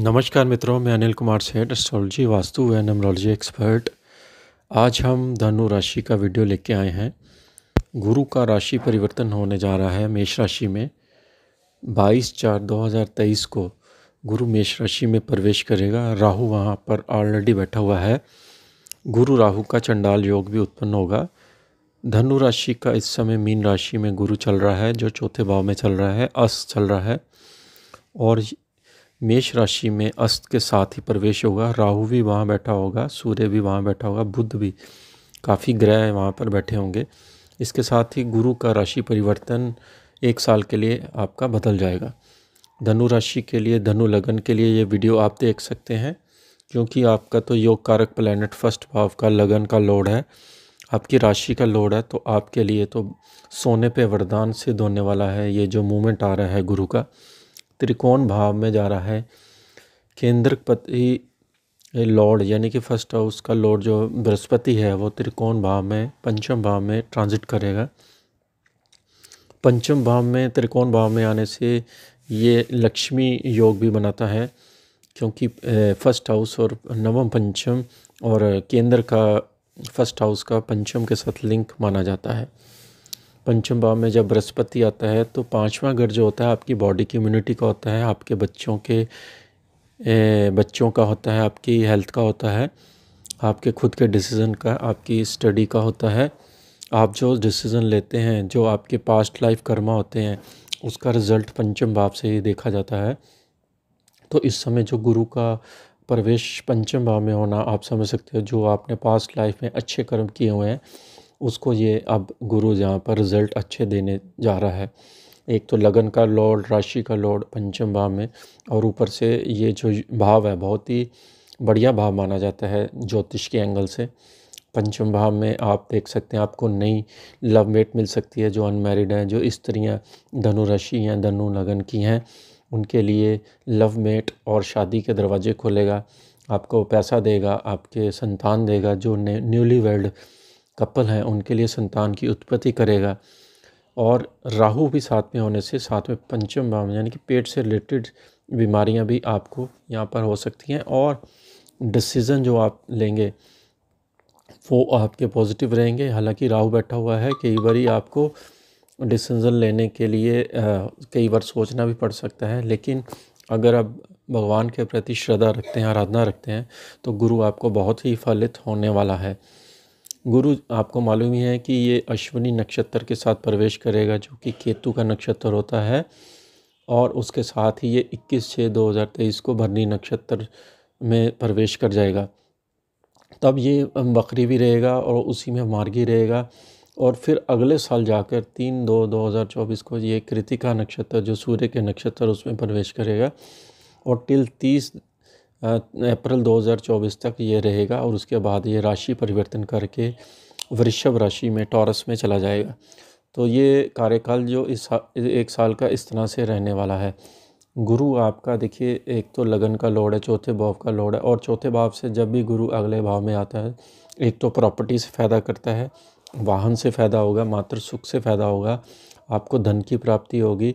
नमस्कार मित्रों मैं Anil Kumar Seth astrology vastu and numerology expert आज हम धनु राशि का वीडियो लेके आए हैं गुरु का राशि परिवर्तन होने जा रहा है मेष राशि में 22 चार 2023 को गुरु मेष राशि में प्रवेश करेगा राहु वहाँ पर ऑलरेडी बैठा हुआ है गुरु राहु का चंडाल योग भी उत्पन्न होगा धनु राशि का इस समय मीन राशि में गुरु चल रहा है जो चौथे भाव में चल रहा है अस चल रहा है और मेष राशि में अस्त के साथ ही प्रवेश होगा राहु भी वहाँ बैठा होगा सूर्य भी वहाँ बैठा होगा बुद्ध भी काफ़ी ग्रह वहाँ पर बैठे होंगे इसके साथ ही गुरु का राशि परिवर्तन एक साल के लिए आपका बदल जाएगा धनु राशि के लिए धनु लगन के लिए ये वीडियो आप देख सकते हैं क्योंकि आपका तो योग कारक प्लानट फर्स्ट भाव का लगन का लोड है आपकी राशि का लोड है तो आपके लिए तो सोने पे वरदान सिद्ध होने वाला है ये जो मूवमेंट आ रहा है गुरु का त्रिकोण भाव में जा रहा है केंद्रपति लॉर्ड यानी कि फर्स्ट हाउस का लॉर्ड जो बृहस्पति है वो त्रिकोण भाव में पंचम भाव में ट्रांजिट करेगा पंचम भाव में त्रिकोण भाव में आने से ये लक्ष्मी योग भी बनाता है क्योंकि फर्स्ट हाउस और नवम पंचम और केंद्र का फर्स्ट हाउस का पंचम के साथ लिंक माना जाता है पंचम भाव में जब बृहस्पति आता है तो पांचवा घर जो होता है आपकी बॉडी की इम्यूनिटी का होता है आपके बच्चों के ए, बच्चों का होता है आपकी हेल्थ का होता है आपके खुद के डिसीज़न का आपकी स्टडी का होता है आप जो डिसीज़न लेते हैं जो आपके पास्ट लाइफ कर्मा होते हैं उसका रिज़ल्ट पंचम भाव से ही देखा जाता है तो इस समय जो गुरु का प्रवेश पंचम भाव में होना आप समझ सकते हो जो आपने पास्ट लाइफ में अच्छे कर्म किए हुए हैं उसको ये अब गुरु यहाँ पर रिज़ल्ट अच्छे देने जा रहा है एक तो लगन का लॉर्ड राशि का लॉर्ड पंचम भाव में और ऊपर से ये जो भाव है बहुत ही बढ़िया भाव माना जाता है ज्योतिष के एंगल से पंचम भाव में आप देख सकते हैं आपको नई लव मेट मिल सकती है जो अनमेरिड हैं जो स्त्रियाँ धनु राशि या धनु लगन की हैं उनके लिए लव मेट और शादी के दरवाजे खोलेगा आपको पैसा देगा आपके संतान देगा जो न्यूली वेल्ड कपल हैं उनके लिए संतान की उत्पत्ति करेगा और राहु भी साथ में होने से साथ में पंचम भाव यानी कि पेट से रिलेटेड बीमारियां भी आपको यहाँ पर हो सकती हैं और डिसीज़न जो आप लेंगे वो आपके पॉजिटिव रहेंगे हालांकि राहु बैठा हुआ है कई बार आपको डिसीज़न लेने के लिए कई बार सोचना भी पड़ सकता है लेकिन अगर आप भगवान के प्रति श्रद्धा रखते हैं आराधना रखते हैं तो गुरु आपको बहुत ही फलित होने वाला है गुरु आपको मालूम ही है कि ये अश्वनी नक्षत्र के साथ प्रवेश करेगा जो कि केतु का नक्षत्र होता है और उसके साथ ही ये 21 छः 2023 को भरनी नक्षत्र में प्रवेश कर जाएगा तब ये बकरी भी रहेगा और उसी में मार्गी रहेगा और फिर अगले साल जाकर तीन दो दो हज़ार चौबीस को ये कृतिका नक्षत्र जो सूर्य के नक्षत्र उसमें प्रवेश करेगा और टिल तीस अप्रैल 2024 तक ये रहेगा और उसके बाद ये राशि परिवर्तन करके वृषभ राशि में टॉरस में चला जाएगा तो ये कार्यकाल जो इस एक साल का इस तरह से रहने वाला है गुरु आपका देखिए एक तो लगन का लोड है चौथे भाव का लोड है और चौथे भाव से जब भी गुरु अगले भाव में आता है एक तो प्रॉपर्टी से फ़ायदा करता है वाहन से फ़ायदा होगा मात्र सुख से फ़ायदा होगा आपको धन की प्राप्ति होगी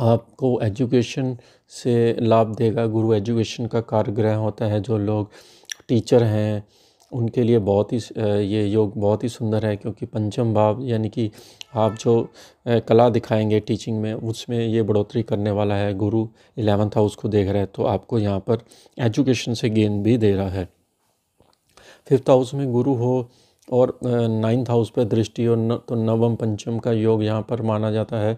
आपको एजुकेशन से लाभ देगा गुरु एजुकेशन का कार्यग्रह होता है जो लोग टीचर हैं उनके लिए बहुत ही ये योग बहुत ही सुंदर है क्योंकि पंचम भाव यानी कि आप जो कला दिखाएंगे टीचिंग में उसमें ये बढ़ोतरी करने वाला है गुरु एलेवंथ हाउस को देख रहा है तो आपको यहाँ पर एजुकेशन से गेंद भी दे रहा है फिफ्थ हाउस में गुरु हो और नाइन्थ हाउस पर दृष्टि और न, तो नवम पंचम का योग यहाँ पर माना जाता है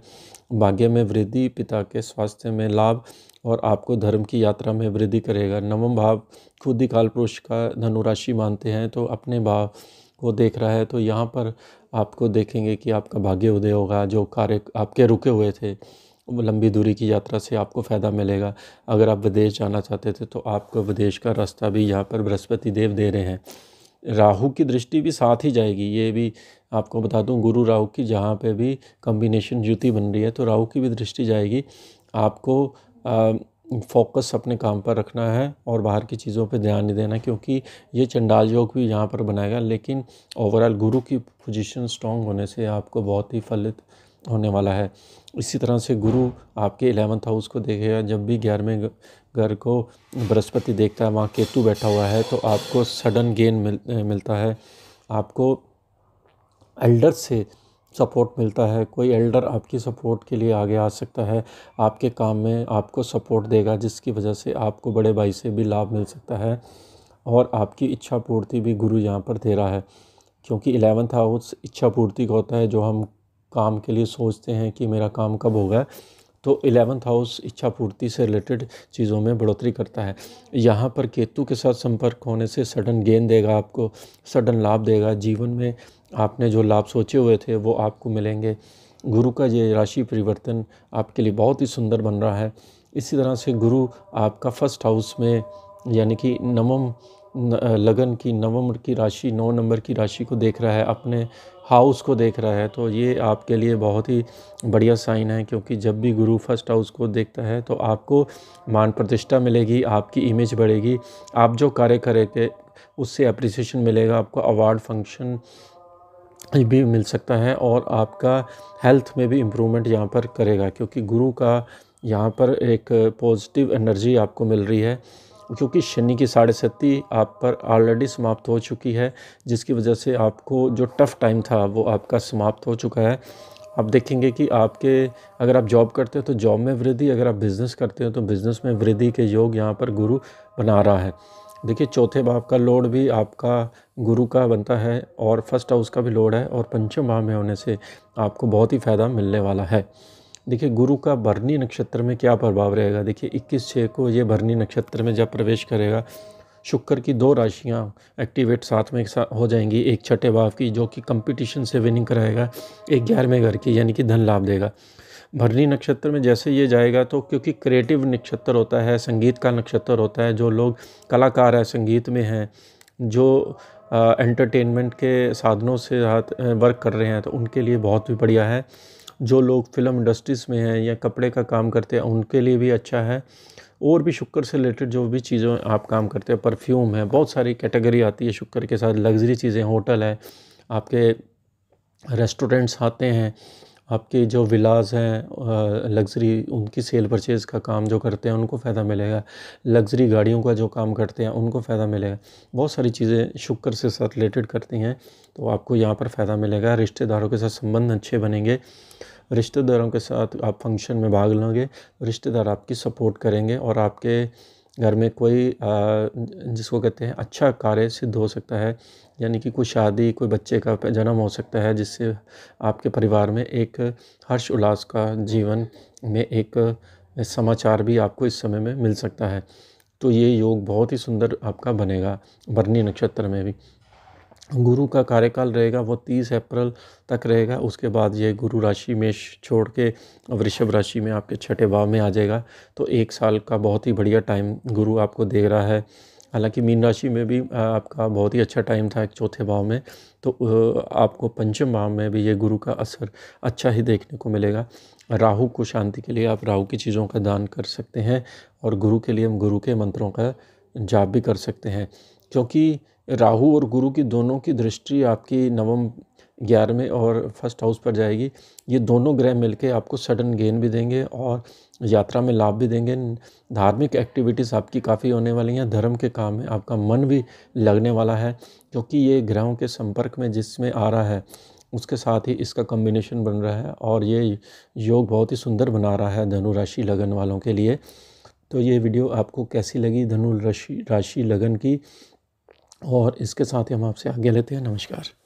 भाग्य में वृद्धि पिता के स्वास्थ्य में लाभ और आपको धर्म की यात्रा में वृद्धि करेगा नवम भाव खुद ही काल पुरुष का धनुराशि मानते हैं तो अपने भाव को देख रहा है तो यहाँ पर आपको देखेंगे कि आपका भाग्य उदय होगा जो कार्य आपके रुके हुए थे लंबी दूरी की यात्रा से आपको फ़ायदा मिलेगा अगर आप विदेश जाना चाहते थे तो आपको विदेश का रास्ता भी यहाँ पर बृहस्पति देव दे रहे हैं राहु की दृष्टि भी साथ ही जाएगी ये भी आपको बता दूं गुरु राहु की जहाँ पे भी कम्बिनेशन युति बन रही है तो राहु की भी दृष्टि जाएगी आपको आ, फोकस अपने काम पर रखना है और बाहर की चीज़ों पर ध्यान नहीं देना क्योंकि ये चंडाल योग भी यहाँ पर बनाएगा लेकिन ओवरऑल गुरु की पोजीशन स्ट्रॉन्ग होने से आपको बहुत ही फलित होने वाला है इसी तरह से गुरु आपके एलेवंथ हाउस को देखेगा जब भी ग्यारहवें घर को बृहस्पति देखता है वहाँ केतु बैठा हुआ है तो आपको सडन गेन मिल मिलता है आपको एल्डर से सपोर्ट मिलता है कोई एल्डर आपकी सपोर्ट के लिए आगे आ सकता है आपके काम में आपको सपोर्ट देगा जिसकी वजह से आपको बड़े भाई से भी लाभ मिल सकता है और आपकी इच्छा पूर्ति भी गुरु यहाँ पर दे रहा है क्योंकि इलेवंथ हाउस इच्छा पूर्ति का होता है जो हम काम के लिए सोचते हैं कि मेरा काम कब होगा तो एलेवंथ हाउस इच्छा पूर्ति से रिलेटेड चीज़ों में बढ़ोतरी करता है यहाँ पर केतु के साथ संपर्क होने से सडन गेन देगा आपको सडन लाभ देगा जीवन में आपने जो लाभ सोचे हुए थे वो आपको मिलेंगे गुरु का ये राशि परिवर्तन आपके लिए बहुत ही सुंदर बन रहा है इसी तरह से गुरु आपका फर्स्ट हाउस में यानी कि नवम लगन की नवम की राशि नौ नंबर की राशि को देख रहा है अपने हाउस को देख रहा है तो ये आपके लिए बहुत ही बढ़िया साइन है क्योंकि जब भी गुरु फर्स्ट हाउस को देखता है तो आपको मान प्रतिष्ठा मिलेगी आपकी इमेज बढ़ेगी आप जो कार्य करेंगे उससे अप्रिसिएशन मिलेगा आपको अवार्ड फंक्शन भी मिल सकता है और आपका हेल्थ में भी इम्प्रूवमेंट यहाँ पर करेगा क्योंकि गुरु का यहाँ पर एक पॉजिटिव एनर्जी आपको मिल रही है क्योंकि शनि की साढ़े सती आप पर ऑलरेडी समाप्त हो चुकी है जिसकी वजह से आपको जो टफ़ टाइम था वो आपका समाप्त हो चुका है आप देखेंगे कि आपके अगर आप जॉब करते हो तो जॉब में वृद्धि अगर आप बिज़नेस करते हो तो बिज़नेस में वृद्धि के योग यहाँ पर गुरु बना रहा है देखिए चौथे भाव का लोड भी आपका गुरु का बनता है और फर्स्ट हाउस का भी लोड है और पंचम भाव में होने से आपको बहुत ही फ़ायदा मिलने वाला है देखिए गुरु का भरनी नक्षत्र में क्या प्रभाव रहेगा देखिए 21 छः को ये भरनी नक्षत्र में जब प्रवेश करेगा शुक्र की दो राशियाँ एक्टिवेट साथ में सा, हो जाएंगी एक छठे भाव की जो कि कंपटीशन से विनिंग कराएगा एक ग्यारहवें घर की यानी कि धन लाभ देगा भरनी नक्षत्र में जैसे ये जाएगा तो क्योंकि क्रिएटिव नक्षत्र होता है संगीत का नक्षत्र होता है जो लोग कलाकार है संगीत में हैं जो एंटरटेनमेंट के साधनों से हाथ वर्क कर रहे हैं तो उनके लिए बहुत भी बढ़िया है जो लोग फ़िल्म इंडस्ट्रीज़ में हैं या कपड़े का काम करते हैं उनके लिए भी अच्छा है और भी शुक्र से रिलेटेड जो भी चीज़ों आप काम करते हैं परफ्यूम है बहुत सारी कैटेगरी आती है शुक्र के साथ लग्जरी चीज़ें होटल है आपके रेस्टोरेंट्स आते हैं आपके जो विलाज हैं लग्जरी उनकी सेल परचेज़ का काम जो करते हैं उनको फ़ायदा मिलेगा लग्जरी गाड़ियों का जो काम करते हैं उनको फ़ायदा मिलेगा बहुत सारी चीज़ें शुक्र से साथ रिलेटेड करती हैं तो आपको यहाँ पर फ़ायदा मिलेगा रिश्तेदारों के साथ संबंध अच्छे बनेंगे रिश्तेदारों के साथ आप फंक्शन में भाग लोगे रिश्तेदार आपकी सपोर्ट करेंगे और आपके घर में कोई जिसको कहते हैं अच्छा कार्य सिद्ध हो सकता है यानी कि कोई शादी कोई बच्चे का जन्म हो सकता है जिससे आपके परिवार में एक हर्ष उल्लास का जीवन में एक समाचार भी आपको इस समय में मिल सकता है तो ये योग बहुत ही सुंदर आपका बनेगा बरनी नक्षत्र में भी गुरु का कार्यकाल रहेगा वो तीस अप्रैल तक रहेगा उसके बाद ये गुरु राशि में छोड़ के वृषभ राशि में आपके छठे भाव में आ जाएगा तो एक साल का बहुत ही बढ़िया टाइम गुरु आपको दे रहा है हालांकि मीन राशि में भी आपका बहुत ही अच्छा टाइम था एक चौथे भाव में तो आपको पंचम भाव में भी ये गुरु का असर अच्छा ही देखने को मिलेगा राहु को शांति के लिए आप राहु की चीज़ों का दान कर सकते हैं और गुरु के लिए हम गुरु के मंत्रों का जाप भी कर सकते हैं क्योंकि राहु और गुरु की दोनों की दृष्टि आपकी नवम ग्यारहवें और फर्स्ट हाउस पर जाएगी ये दोनों ग्रह मिलके आपको सडन गेन भी देंगे और यात्रा में लाभ भी देंगे धार्मिक एक्टिविटीज़ आपकी काफ़ी होने वाली हैं धर्म के काम में आपका मन भी लगने वाला है क्योंकि ये ग्रहों के संपर्क में जिसमें आ रहा है उसके साथ ही इसका कम्बिनेशन बन रहा है और ये योग बहुत ही सुंदर बना रहा है धनुराशि लगन वालों के लिए तो ये वीडियो आपको कैसी लगी धनु राशि राशि लगन की और इसके साथ ही हम आपसे आगे लेते हैं नमस्कार